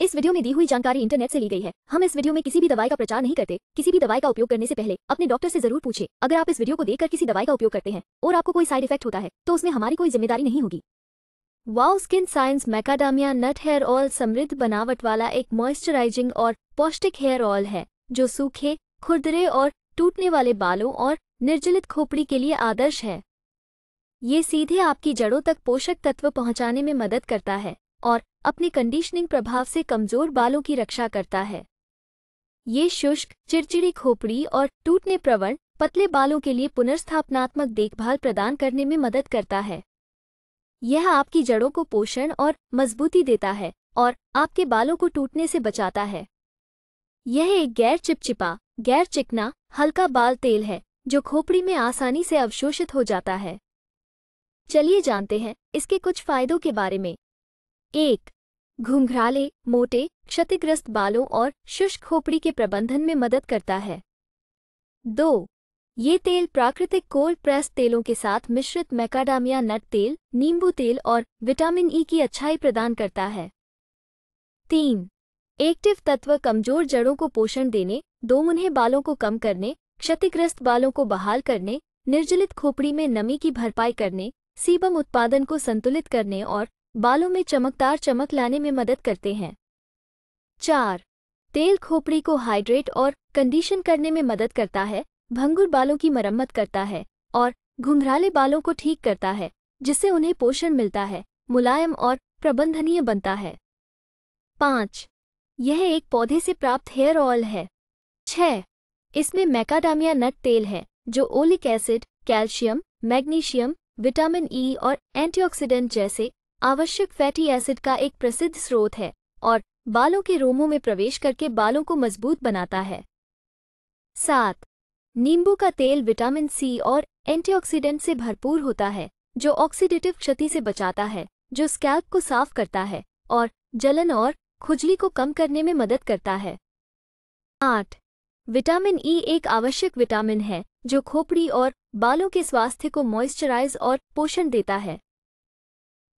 इस वीडियो में दी हुई जानकारी इंटरनेट से ली गई है हम इस वीडियो में किसी भी दवाई का प्रचार नहीं करते किसी भी दवाई का उपयोग करने से पहले अपने डॉक्टर से जरूर पूछे अगर आप इस वीडियो को देखकर किसी दवाई का उपयोग करते हैं और आपको कोई साइड इफेक्ट होता है तो उसमें हमारी कोई जिम्मेदारी नहीं होगी वाओ skin science macadamia nut hair oil समृद्ध बनावट वाला एक मॉइस्चराइजिंग और पौष्टिक हेयर ऑयल है जो सूखे खुरदरे और टूटने वाले बालों और निर्जलित खोपड़ी के लिए आदर्श है ये सीधे आपकी जड़ों तक पोषक तत्व पहुंचाने में मदद करता है और अपने कंडीशनिंग प्रभाव से कमजोर बालों की रक्षा करता है ये शुष्क चिड़चिड़ी खोपड़ी और टूटने प्रवण पतले बालों के लिए पुनर्स्थापनात्मक देखभाल प्रदान करने में मदद करता है यह आपकी जड़ों को पोषण और मजबूती देता है और आपके बालों को टूटने से बचाता है यह एक गैर चिपचिपा गैर चिकना हल्का बाल तेल है जो खोपड़ी में आसानी से अवशोषित हो जाता है चलिए जानते हैं इसके कुछ फायदों के बारे में एक घुंघराले मोटे क्षतिग्रस्त बालों और शुष्क खोपड़ी के प्रबंधन में मदद करता है दो ये तेल प्राकृतिक कोल्ड प्रेस तेलों के साथ मिश्रित मैकाडामिया नट तेल नींबू तेल और विटामिन ई e की अच्छाई प्रदान करता है तीन एक्टिव तत्व कमजोर जड़ों को पोषण देने दोमुन्हे बालों को कम करने क्षतिग्रस्त बालों को बहाल करने निर्जलित खोपड़ी में नमी की भरपाई करने सीबम उत्पादन को संतुलित करने और बालों में चमकदार चमक लाने में मदद करते हैं चार तेल खोपड़ी को हाइड्रेट और कंडीशन करने में मदद करता है भंगुर बालों की मरम्मत करता है और घुंघराले बालों को ठीक करता है जिससे उन्हें पोषण मिलता है मुलायम और प्रबंधनीय बनता है पाँच यह एक पौधे से प्राप्त हेयर ऑयल है छ इसमें मैकाडामिया नट तेल है जो oleic acid calcium magnesium vitamin E और एंटीऑक्सीडेंट जैसे आवश्यक फैटी एसिड का एक प्रसिद्ध स्रोत है और बालों के रोमों में प्रवेश करके बालों को मजबूत बनाता है सात नींबू का तेल विटामिन सी और एंटीऑक्सीडेंट से भरपूर होता है जो ऑक्सीडेटिव क्षति से बचाता है जो स्कैल्प को साफ करता है और जलन और खुजली को कम करने में मदद करता है आठ विटामिन ई e एक आवश्यक विटामिन है जो खोपड़ी और बालों के स्वास्थ्य को मॉइस्चराइज और पोषण देता है